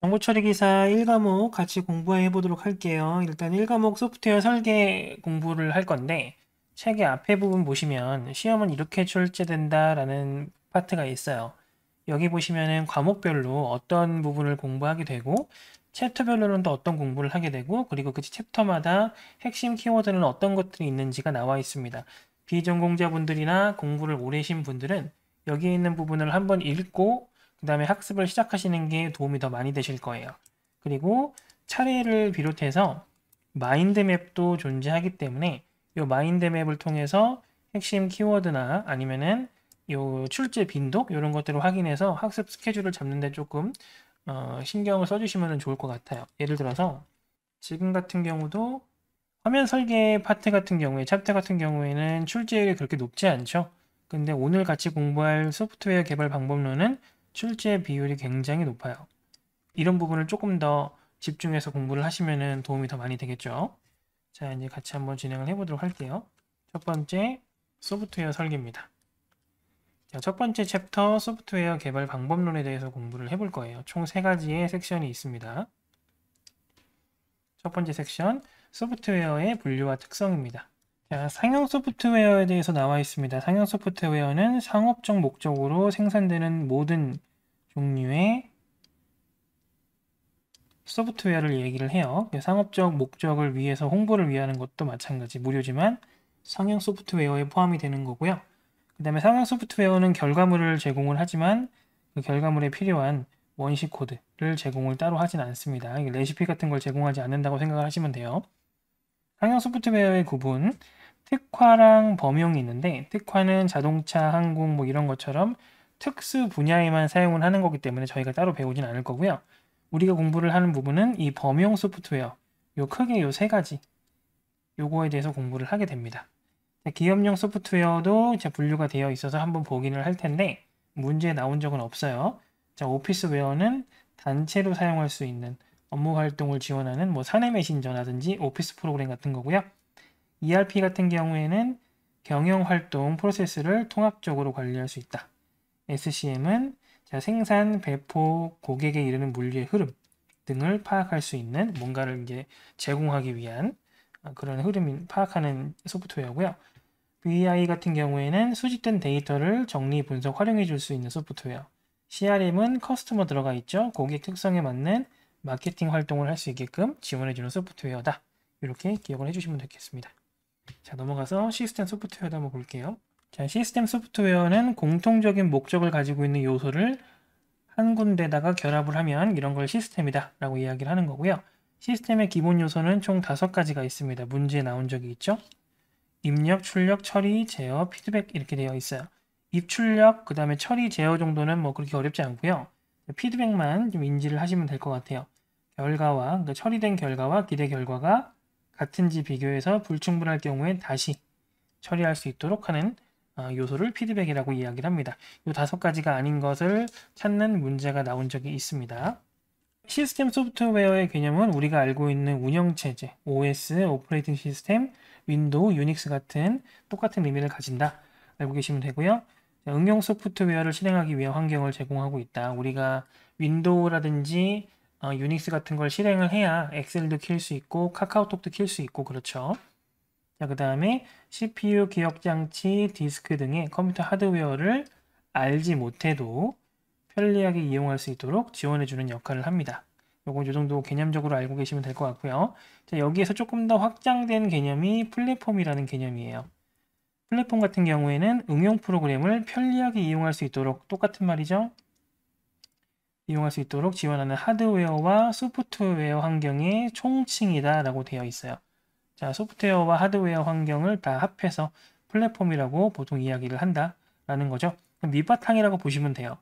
정보 처리 기사 1과목 같이 공부해 보도록 할게요. 일단 1과목 소프트웨어 설계 공부를 할 건데 책의 앞에 부분 보시면 시험은 이렇게 출제된다라는 파트가 있어요. 여기 보시면은 과목별로 어떤 부분을 공부하게 되고 챕터별로는 또 어떤 공부를 하게 되고 그리고 그 챕터마다 핵심 키워드는 어떤 것들이 있는지가 나와 있습니다. 비전공자분들이나 공부를 오래 신 분들은 여기 있는 부분을 한번 읽고 그 다음에 학습을 시작하시는 게 도움이 더 많이 되실 거예요. 그리고 차례를 비롯해서 마인드맵도 존재하기 때문에 이 마인드맵을 통해서 핵심 키워드나 아니면은 요 출제 빈도 이런 것들을 확인해서 학습 스케줄을 잡는데 조금 어, 신경을 써주시면 좋을 것 같아요. 예를 들어서 지금 같은 경우도 화면 설계 파트 같은 경우에 챕터 같은 경우에는 출제율이 그렇게 높지 않죠. 근데 오늘 같이 공부할 소프트웨어 개발 방법론은 출제 비율이 굉장히 높아요. 이런 부분을 조금 더 집중해서 공부를 하시면 도움이 더 많이 되겠죠. 자, 이제 같이 한번 진행을 해보도록 할게요. 첫 번째, 소프트웨어 설계입니다. 자, 첫 번째 챕터 소프트웨어 개발 방법론에 대해서 공부를 해볼 거예요. 총 세 가지의 섹션이 있습니다. 첫 번째 섹션, 소프트웨어의 분류와 특성입니다. 자, 상용 소프트웨어에 대해서 나와 있습니다. 상용 소프트웨어는 상업적 목적으로 생산되는 모든 종류의 소프트웨어를 얘기를 해요. 상업적 목적을 위해서 홍보를 위하는 것도 마찬가지 무료지만 상용 소프트웨어에 포함이 되는 거고요. 그 다음에 상용 소프트웨어는 결과물을 제공을 하지만 그 결과물에 필요한 원시 코드를 제공을 따로 하진 않습니다. 레시피 같은 걸 제공하지 않는다고 생각을 하시면 돼요. 상용 소프트웨어의 구분, 특화랑 범용이 있는데 특화는 자동차, 항공 뭐 이런 것처럼 특수 분야에만 사용을 하는 거기 때문에 저희가 따로 배우진 않을 거고요. 우리가 공부를 하는 부분은 이 범용 소프트웨어, 요 크게 요 세 가지, 요거에 대해서 공부를 하게 됩니다. 기업용 소프트웨어도 이제 분류가 되어 있어서 한번 보기는 할 텐데 문제 에 나온 적은 없어요. 자, 오피스웨어는 단체로 사용할 수 있는 업무 활동을 지원하는 뭐 사내 메신저라든지 오피스 프로그램 같은 거고요. ERP 같은 경우에는 경영 활동 프로세스를 통합적으로 관리할 수 있다. SCM은 생산, 배포, 고객에 이르는 물류의 흐름 등을 파악할 수 있는 뭔가를 이제 제공하기 위한 어, 그런 흐름 인 파악하는 소프트웨어고요. VI 같은 경우에는 수집된 데이터를 정리, 분석, 활용해 줄 수 있는 소프트웨어. CRM은 커스터머 들어가 있죠. 고객 특성에 맞는 마케팅 활동을 할 수 있게끔 지원해 주는 소프트웨어다. 이렇게 기억을 해 주시면 되겠습니다. 자, 넘어가서 시스템 소프트웨어도 한번 볼게요. 자, 시스템 소프트웨어는 공통적인 목적을 가지고 있는 요소를 한 군데다가 결합을 하면 이런 걸 시스템이다 라고 이야기를 하는 거고요. 시스템의 기본 요소는 총 다섯 가지가 있습니다. 문제에 나온 적이 있죠. 입력, 출력, 처리, 제어, 피드백 이렇게 되어 있어요. 입출력, 그 다음에 처리, 제어 정도는 뭐 그렇게 어렵지 않고요. 피드백만 좀 인지를 하시면 될 것 같아요. 결과와, 그러니까 처리된 결과와 기대 결과가 같은지 비교해서 불충분할 경우에 다시 처리할 수 있도록 하는 어, 요소를 피드백이라고 이야기를 합니다. 이 다섯 가지가 아닌 것을 찾는 문제가 나온 적이 있습니다. 시스템 소프트웨어의 개념은 우리가 알고 있는 운영체제, OS, 오퍼레이팅 시스템, 윈도우, 유닉스 같은 똑같은 의미를 가진다. 알고 계시면 되고요. 응용 소프트웨어를 실행하기 위한 환경을 제공하고 있다. 우리가 윈도우라든지 어, 유닉스 같은 걸 실행을 해야 엑셀도 킬 수 있고 카카오톡도 킬 수 있고 그렇죠. 자, 그 다음에 CPU 기억장치, 디스크 등의 컴퓨터 하드웨어를 알지 못해도 편리하게 이용할 수 있도록 지원해주는 역할을 합니다. 요건 요 정도 개념적으로 알고 계시면 될 것 같고요. 자, 여기에서 조금 더 확장된 개념이 플랫폼이라는 개념이에요. 플랫폼 같은 경우에는 응용 프로그램을 편리하게 이용할 수 있도록 똑같은 말이죠. 이용할 수 있도록 지원하는 하드웨어와 소프트웨어 환경의 총칭이다 라고 되어 있어요. 자, 소프트웨어와 하드웨어 환경을 다 합해서 플랫폼이라고 보통 이야기를 한다라는 거죠. 밑바탕이라고 보시면 돼요.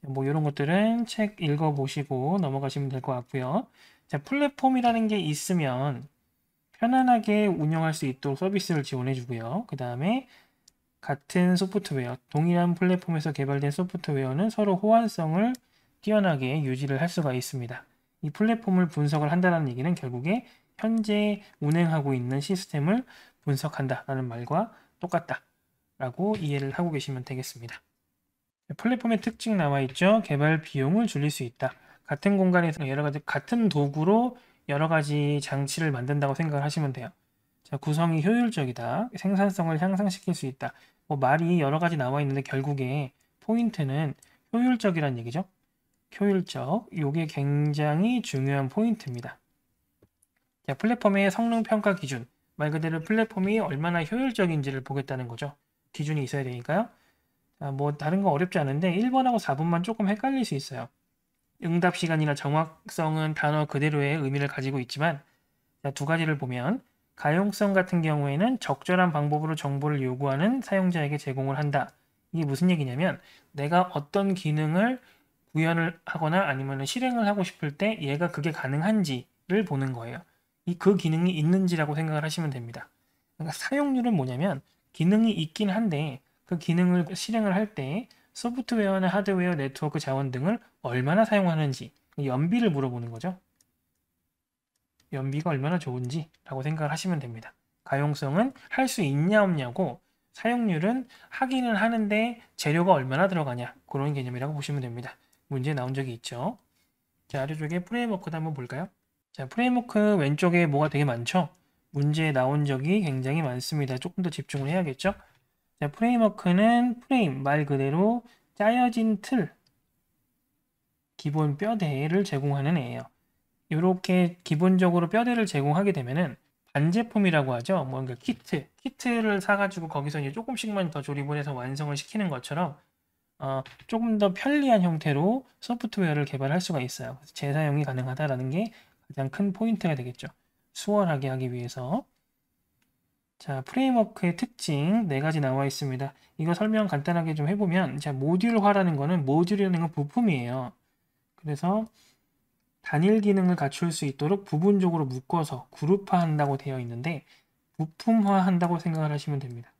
뭐 이런 것들은 책 읽어보시고 넘어가시면 될 것 같고요. 자, 플랫폼이라는 게 있으면 편안하게 운영할 수 있도록 서비스를 지원해 주고요. 그 다음에 같은 소프트웨어, 동일한 플랫폼에서 개발된 소프트웨어는 서로 호환성을 뛰어나게 유지를 할 수가 있습니다. 이 플랫폼을 분석을 한다는 얘기는 결국에 현재 운행하고 있는 시스템을 분석한다라는 말과 똑같다라고 이해를 하고 계시면 되겠습니다. 플랫폼의 특징 나와 있죠. 개발 비용을 줄일 수 있다. 같은 공간에서 여러 가지 같은 도구로 여러 가지 장치를 만든다고 생각을 하시면 돼요. 자, 구성이 효율적이다. 생산성을 향상시킬 수 있다. 뭐 말이 여러 가지 나와 있는데 결국에 포인트는 효율적이란 얘기죠. 효율적. 이게 굉장히 중요한 포인트입니다. 플랫폼의 성능 평가 기준, 말 그대로 플랫폼이 얼마나 효율적인지를 보겠다는 거죠. 기준이 있어야 되니까요. 아, 뭐 다른 거 어렵지 않은데 1번하고 4번만 조금 헷갈릴 수 있어요. 응답 시간이나 정확성은 단어 그대로의 의미를 가지고 있지만 자, 두 가지를 보면 가용성 같은 경우에는 적절한 방법으로 정보를 요구하는 사용자에게 제공을 한다. 이게 무슨 얘기냐면 내가 어떤 기능을 구현을 하거나 아니면 실행을 하고 싶을 때 얘가 그게 가능한지를 보는 거예요. 그 기능이 있는지라고 생각을 하시면 됩니다. 그러니까 사용률은 뭐냐면 기능이 있긴 한데 그 기능을 실행을 할 때 소프트웨어나 하드웨어, 네트워크 자원 등을 얼마나 사용하는지 연비를 물어보는 거죠. 연비가 얼마나 좋은지 라고 생각을 하시면 됩니다. 가용성은 할 수 있냐 없냐고 사용률은 하기는 하는데 재료가 얼마나 들어가냐 그런 개념이라고 보시면 됩니다. 문제 나온 적이 있죠. 자 아래쪽에 프레임워크도 한번 볼까요? 자, 프레임워크 왼쪽에 뭐가 되게 많죠? 문제 에 나온 적이 굉장히 많습니다. 조금 더 집중을 해야겠죠? 자, 프레임워크는 프레임, 말 그대로 짜여진 틀, 기본 뼈대를 제공하는 애예요. 이렇게 기본적으로 뼈대를 제공하게 되면은 반제품이라고 하죠. 뭔가 뭐 그러니까 키트, 키트를 사가지고 거기서 이제 조금씩만 더 조립을 해서 완성을 시키는 것처럼 어, 조금 더 편리한 형태로 소프트웨어를 개발할 수가 있어요. 재사용이 가능하다라는 게 가장 큰 포인트가 되겠죠. 수월하게 하기 위해서 자 프레임워크의 특징 네 가지 나와 있습니다. 이거 설명 간단하게 좀 해보면 자 모듈화라는 거는 모듈이라는 건 부품이에요. 그래서 단일 기능을 갖출 수 있도록 부분적으로 묶어서 그룹화한다고 되어 있는데 부품화한다고 생각을 하시면 됩니다.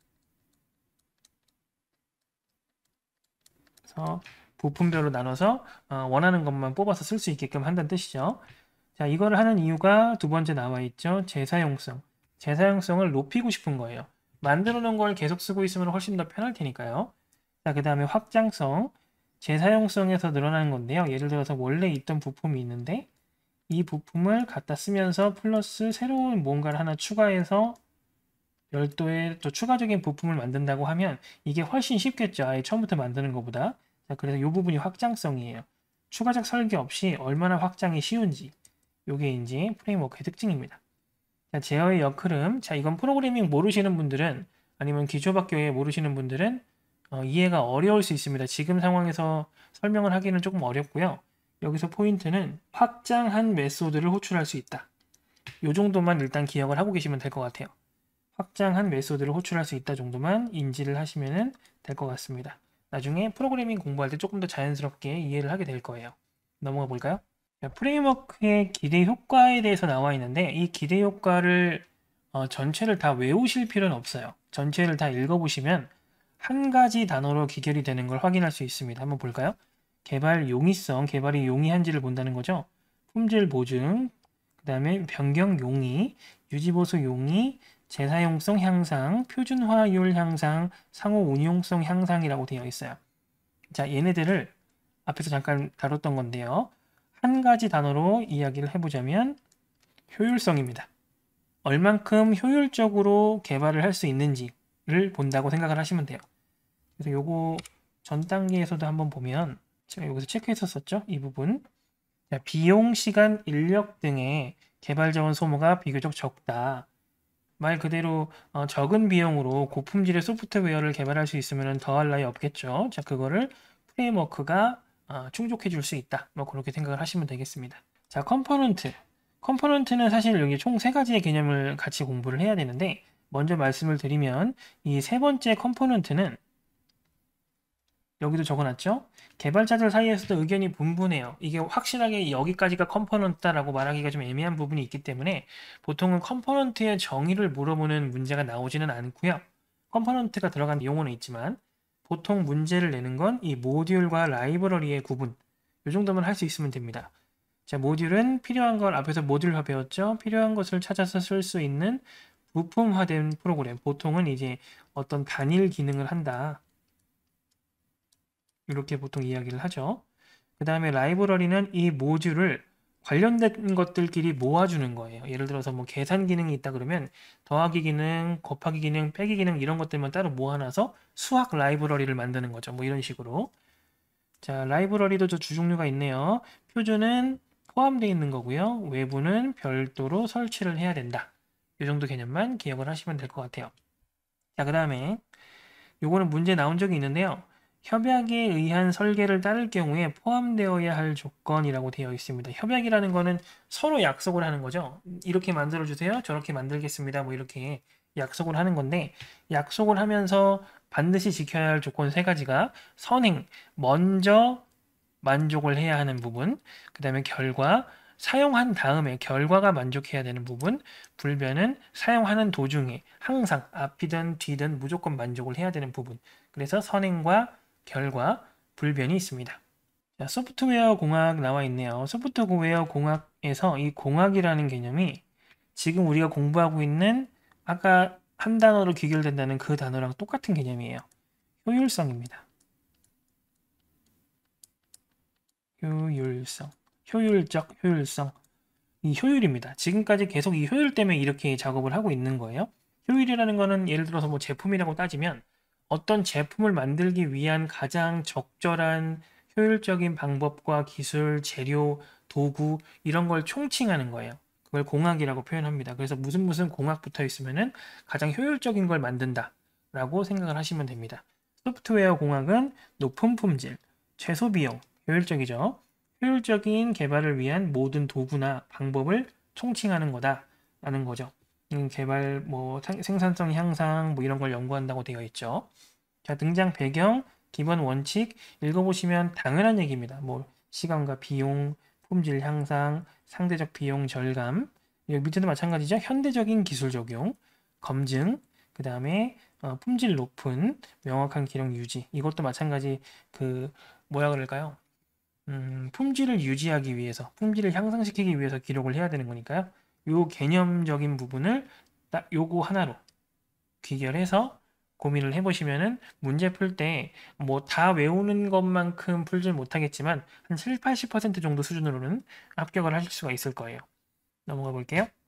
그래서 부품별로 나눠서 어, 원하는 것만 뽑아서 쓸 수 있게끔 한다는 뜻이죠. 자, 이걸 하는 이유가 두 번째 나와 있죠. 재사용성. 재사용성을 높이고 싶은 거예요. 만들어 놓은 걸 계속 쓰고 있으면 훨씬 더 편할 테니까요. 자, 그 다음에 확장성. 재사용성에서 늘어나는 건데요. 예를 들어서 원래 있던 부품이 있는데 이 부품을 갖다 쓰면서 플러스 새로운 뭔가를 하나 추가해서 별도의 또 추가적인 부품을 만든다고 하면 이게 훨씬 쉽겠죠. 아예 처음부터 만드는 것보다. 자, 그래서 이 부분이 확장성이에요. 추가적 설계 없이 얼마나 확장이 쉬운지. 요게 이제 프레임워크의 특징입니다. 자, 제어의 역흐름. 자, 이건 프로그래밍 모르시는 분들은 아니면 기초밖에 모르시는 분들은 어, 이해가 어려울 수 있습니다. 지금 상황에서 설명을 하기는 조금 어렵고요. 여기서 포인트는 확장한 메소드를 호출할 수 있다. 요 정도만 일단 기억을 하고 계시면 될 것 같아요. 확장한 메소드를 호출할 수 있다 정도만 인지를 하시면 될 것 같습니다. 나중에 프로그래밍 공부할 때 조금 더 자연스럽게 이해를 하게 될 거예요. 넘어가 볼까요? 프레임워크의 기대 효과에 대해서 나와 있는데 이 기대 효과를 어, 전체를 다 외우실 필요는 없어요. 전체를 다 읽어보시면 한 가지 단어로 기결이 되는 걸 확인할 수 있습니다. 한번 볼까요? 개발 용이성, 개발이 용이한지를 본다는 거죠. 품질 보증, 그 다음에 변경 용이, 유지보수 용이, 재사용성 향상, 표준화율 향상, 상호 운용성 향상이라고 되어 있어요. 자, 얘네들을 앞에서 잠깐 다뤘던 건데요. 한 가지 단어로 이야기를 해보자면 효율성입니다. 얼만큼 효율적으로 개발을 할 수 있는지를 본다고 생각을 하시면 돼요. 그래서 요거 전 단계에서도 한번 보면 제가 여기서 체크했었었죠? 이 부분. 자, 비용, 시간, 인력 등의 개발 자원 소모가 비교적 적다. 말 그대로 어, 적은 비용으로 고품질의 소프트웨어를 개발할 수 있으면 더할 나위 없겠죠. 자, 그거를 프레임워크가 아, 충족해 줄 수 있다. 뭐 그렇게 생각을 하시면 되겠습니다. 자, 컴포넌트. 컴포넌트는 사실 여기 총 세 가지의 개념을 같이 공부를 해야 되는데 먼저 말씀을 드리면 이 세 번째 컴포넌트는 여기도 적어놨죠? 개발자들 사이에서도 의견이 분분해요. 이게 확실하게 여기까지가 컴포넌트다라고 말하기가 좀 애매한 부분이 있기 때문에 보통은 컴포넌트의 정의를 물어보는 문제가 나오지는 않고요. 컴포넌트가 들어간 용어는 있지만 보통 문제를 내는 건 이 모듈과 라이브러리의 구분 이 정도만 할 수 있으면 됩니다. 자, 모듈은 필요한 걸 앞에서 모듈화 배웠죠. 필요한 것을 찾아서 쓸 수 있는 부품화된 프로그램. 보통은 이제 어떤 단일 기능을 한다. 이렇게 보통 이야기를 하죠. 그 다음에 라이브러리는 이 모듈을 관련된 것들끼리 모아주는 거예요. 예를 들어서 뭐 계산 기능이 있다 그러면 더하기 기능, 곱하기 기능, 빼기 기능 이런 것들만 따로 모아놔서 수학 라이브러리를 만드는 거죠. 뭐 이런 식으로. 자, 라이브러리도 저 주종류가 있네요. 표준은 포함되어 있는 거고요. 외부는 별도로 설치를 해야 된다. 이 정도 개념만 기억을 하시면 될 것 같아요. 자, 그 다음에 요거는 문제 나온 적이 있는데요. 협약에 의한 설계를 따를 경우에 포함되어야 할 조건이라고 되어 있습니다. 협약이라는 거는 서로 약속을 하는 거죠. 이렇게 만들어 주세요. 저렇게 만들겠습니다. 뭐 이렇게 약속을 하는 건데 약속을 하면서 반드시 지켜야 할 조건 세 가지가 선행, 먼저 만족을 해야 하는 부분, 그다음에 결과, 사용한 다음에 결과가 만족해야 되는 부분, 불변은 사용하는 도중에 항상 앞이든 뒤든 무조건 만족을 해야 되는 부분. 그래서 선행과 결과 불변이 있습니다. 자, 소프트웨어 공학 나와 있네요. 소프트웨어 공학에서 이 공학이라는 개념이 지금 우리가 공부하고 있는 아까 한 단어로 귀결된다는 그 단어랑 똑같은 개념이에요. 효율성입니다. 효율성, 효율적 효율성, 이 효율입니다. 지금까지 계속 이 효율 때문에 이렇게 작업을 하고 있는 거예요. 효율이라는 거는 예를 들어서 뭐 제품이라고 따지면 어떤 제품을 만들기 위한 가장 적절한 효율적인 방법과 기술, 재료, 도구 이런 걸 총칭하는 거예요. 그걸 공학이라고 표현합니다. 그래서 무슨 무슨 공학 붙어 있으면은 가장 효율적인 걸 만든다라고 생각을 하시면 됩니다. 소프트웨어 공학은 높은 품질, 최소 비용, 효율적이죠. 효율적인 개발을 위한 모든 도구나 방법을 총칭하는 거다라는 거죠. 음, 개발, 뭐 생산성 향상 뭐 이런 걸 연구한다고 되어 있죠. 자, 등장 배경, 기본 원칙 읽어보시면 당연한 얘기입니다. 뭐 시간과 비용, 품질 향상, 상대적 비용 절감, 여기 예, 밑에도 마찬가지죠. 현대적인 기술 적용, 검증, 그 다음에 어, 품질 높은 명확한 기록 유지. 이것도 마찬가지 그 뭐야 그럴까요? 음, 품질을 유지하기 위해서, 품질을 향상시키기 위해서 기록을 해야 되는 거니까요. 요 개념적인 부분을 딱 요거 하나로 귀결해서 고민을 해보시면은 문제 풀 때 뭐 다 외우는 것만큼 풀질 못하겠지만 한 7, 80% 정도 수준으로는 합격을 하실 수가 있을 거예요. 넘어가 볼게요.